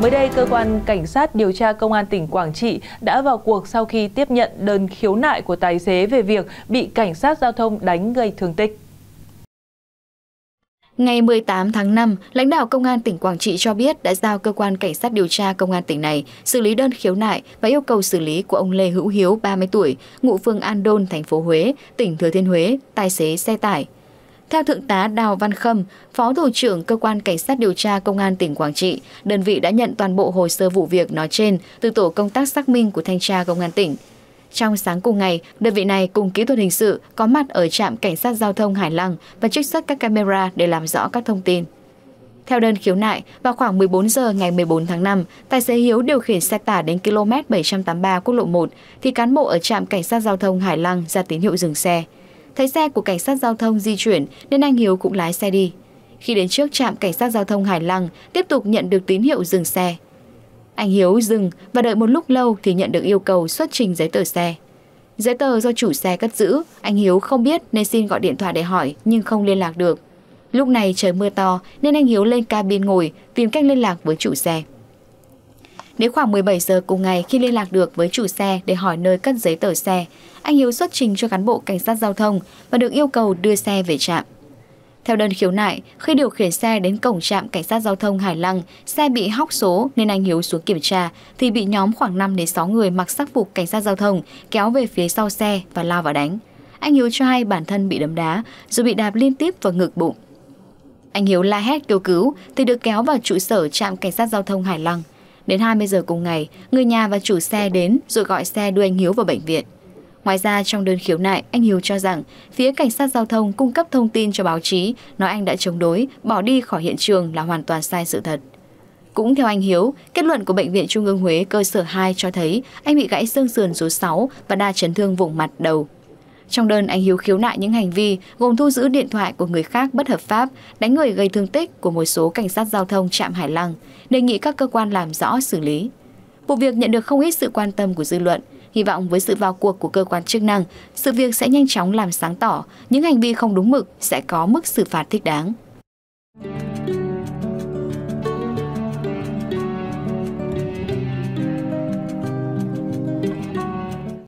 Mới đây, cơ quan cảnh sát điều tra công an tỉnh Quảng Trị đã vào cuộc sau khi tiếp nhận đơn khiếu nại của tài xế về việc bị cảnh sát giao thông đánh gây thương tích. Ngày 18 tháng 5, lãnh đạo Công an tỉnh Quảng Trị cho biết đã giao cơ quan cảnh sát điều tra Công an tỉnh này xử lý đơn khiếu nại và yêu cầu xử lý của ông Lê Hữu Hiếu, 30 tuổi, ngụ phường An Đôn, thành phố Huế, tỉnh Thừa Thiên Huế, tài xế xe tải theo Thượng tá Đào Văn Khâm, Phó Thủ trưởng Cơ quan Cảnh sát điều tra Công an tỉnh Quảng Trị, đơn vị đã nhận toàn bộ hồ sơ vụ việc nói trên từ tổ công tác xác minh của Thanh tra Công an tỉnh. Trong sáng cùng ngày, đơn vị này cùng kỹ thuật hình sự có mặt ở trạm cảnh sát giao thông Hải Lăng và trích xuất các camera để làm rõ các thông tin. Theo đơn khiếu nại, vào khoảng 14 giờ ngày 14 tháng 5, tài xế Hiếu điều khiển xe tải đến km 783 quốc lộ 1 thì cán bộ ở trạm cảnh sát giao thông Hải Lăng ra tín hiệu dừng xe. Thấy xe của cảnh sát giao thông di chuyển nên anh Hiếu cũng lái xe đi. Khi đến trước trạm cảnh sát giao thông Hải Lăng, tiếp tục nhận được tín hiệu dừng xe. Anh Hiếu dừng và đợi một lúc lâu thì nhận được yêu cầu xuất trình giấy tờ xe. Giấy tờ do chủ xe cất giữ, anh Hiếu không biết nên xin gọi điện thoại để hỏi nhưng không liên lạc được. Lúc này trời mưa to nên anh Hiếu lên cabin ngồi tìm cách liên lạc với chủ xe. Đến khoảng 17 giờ cùng ngày khi liên lạc được với chủ xe để hỏi nơi cất giấy tờ xe, anh Hiếu xuất trình cho cán bộ cảnh sát giao thông và được yêu cầu đưa xe về trạm. Theo đơn khiếu nại, khi điều khiển xe đến cổng trạm cảnh sát giao thông Hải Lăng, xe bị hóc số nên anh Hiếu xuống kiểm tra thì bị nhóm khoảng 5 đến 6 người mặc sắc phục cảnh sát giao thông kéo về phía sau xe và lao vào đánh. Anh Hiếu cho hay bản thân bị đấm đá rồi bị đạp liên tiếp vào ngực bụng. Anh Hiếu la hét kêu cứu thì được kéo vào trụ sở trạm cảnh sát giao thông Hải Lăng. Đến 20 giờ cùng ngày, người nhà và chủ xe đến rồi gọi xe đưa anh Hiếu vào bệnh viện. Ngoài ra, trong đơn khiếu nại, anh Hiếu cho rằng phía cảnh sát giao thông cung cấp thông tin cho báo chí nói anh đã chống đối, bỏ đi khỏi hiện trường là hoàn toàn sai sự thật. Cũng theo anh Hiếu, kết luận của Bệnh viện Trung ương Huế cơ sở 2 cho thấy anh bị gãy xương sườn số 6 và đa chấn thương vùng mặt đầu. Trong đơn, anh Hiếu khiếu nại những hành vi gồm thu giữ điện thoại của người khác bất hợp pháp, đánh người gây thương tích của một số cảnh sát giao thông trạm Hải Lăng, đề nghị các cơ quan làm rõ xử lý. Vụ việc nhận được không ít sự quan tâm của dư luận. Hy vọng với sự vào cuộc của cơ quan chức năng, sự việc sẽ nhanh chóng làm sáng tỏ những hành vi không đúng mực sẽ có mức xử phạt thích đáng.